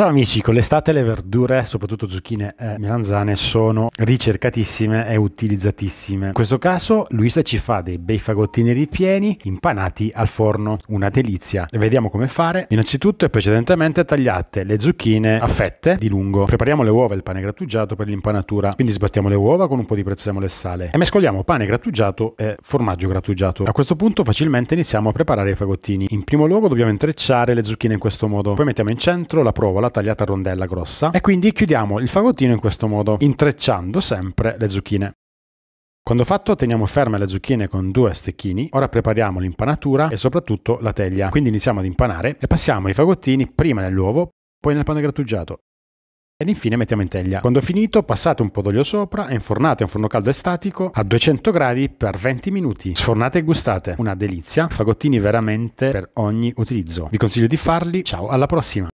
Ciao amici, con l'estate le verdure, soprattutto zucchine e melanzane, sono ricercatissime e utilizzatissime. In questo caso Luisa ci fa dei bei fagottini ripieni impanati al forno, una delizia. Vediamo come fare. Innanzitutto precedentemente tagliate le zucchine a fette di lungo. Prepariamo le uova e il pane grattugiato per l'impanatura, quindi sbattiamo le uova con un po' di prezzemolo e sale e mescoliamo pane grattugiato e formaggio grattugiato. A questo punto facilmente iniziamo a preparare i fagottini. In primo luogo dobbiamo intrecciare le zucchine in questo modo, poi mettiamo in centro la prova provola tagliata a rondella grossa e quindi chiudiamo il fagottino in questo modo, intrecciando sempre le zucchine. Quando fatto teniamo ferme le zucchine con due stecchini, ora prepariamo l'impanatura e soprattutto la teglia, quindi iniziamo ad impanare e passiamo i fagottini prima nell'uovo, poi nel pane grattugiato ed infine mettiamo in teglia. Quando finito passate un po' d'olio sopra e infornate a un forno caldo e statico a 200 gradi per 20 minuti. Sfornate e gustate, una delizia, fagottini veramente per ogni utilizzo. Vi consiglio di farli, ciao alla prossima!